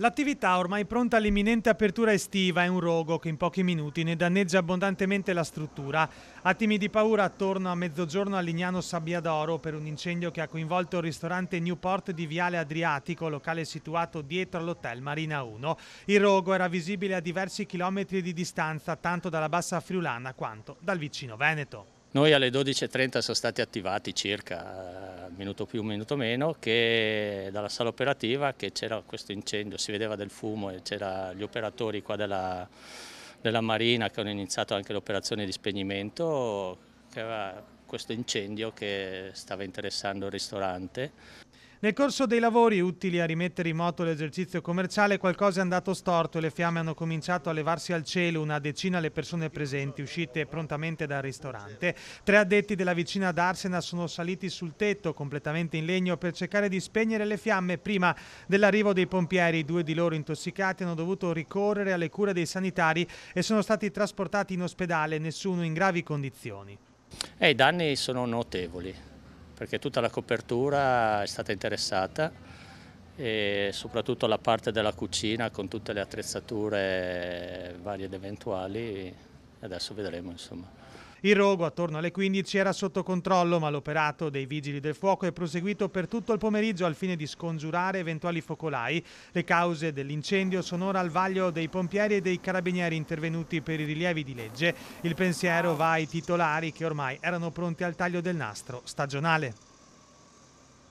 L'attività ormai pronta all'imminente apertura estiva è un rogo che in pochi minuti ne danneggia abbondantemente la struttura. Attimi di paura attorno a mezzogiorno a Lignano Sabbiadoro per un incendio che ha coinvolto il ristorante Newport di Viale Adriatico, locale situato dietro all'hotel Marina 1. Il rogo era visibile a diversi chilometri di distanza tanto dalla bassa friulana quanto dal vicino Veneto. Noi alle 12.30 sono stati attivati circa un eh, minuto più, un minuto meno, che dalla sala operativa che c'era questo incendio, si vedeva del fumo e c'erano gli operatori qua della, della Marina che hanno iniziato anche l'operazione di spegnimento, che aveva questo incendio che stava interessando il ristorante. Nel corso dei lavori utili a rimettere in moto l'esercizio commerciale qualcosa è andato storto e le fiamme hanno cominciato a levarsi al cielo, una decina le persone presenti uscite prontamente dal ristorante. Tre addetti della vicina d'Arsena sono saliti sul tetto completamente in legno per cercare di spegnere le fiamme prima dell'arrivo dei pompieri. Due di loro intossicati hanno dovuto ricorrere alle cure dei sanitari e sono stati trasportati in ospedale, nessuno in gravi condizioni. Eh, I danni sono notevoli, perché tutta la copertura è stata interessata e soprattutto la parte della cucina con tutte le attrezzature varie ed eventuali, adesso vedremo insomma. Il rogo attorno alle 15 era sotto controllo, ma l'operato dei vigili del fuoco è proseguito per tutto il pomeriggio al fine di scongiurare eventuali focolai. Le cause dell'incendio sono ora al vaglio dei pompieri e dei carabinieri intervenuti per i rilievi di legge. Il pensiero va ai titolari che ormai erano pronti al taglio del nastro stagionale.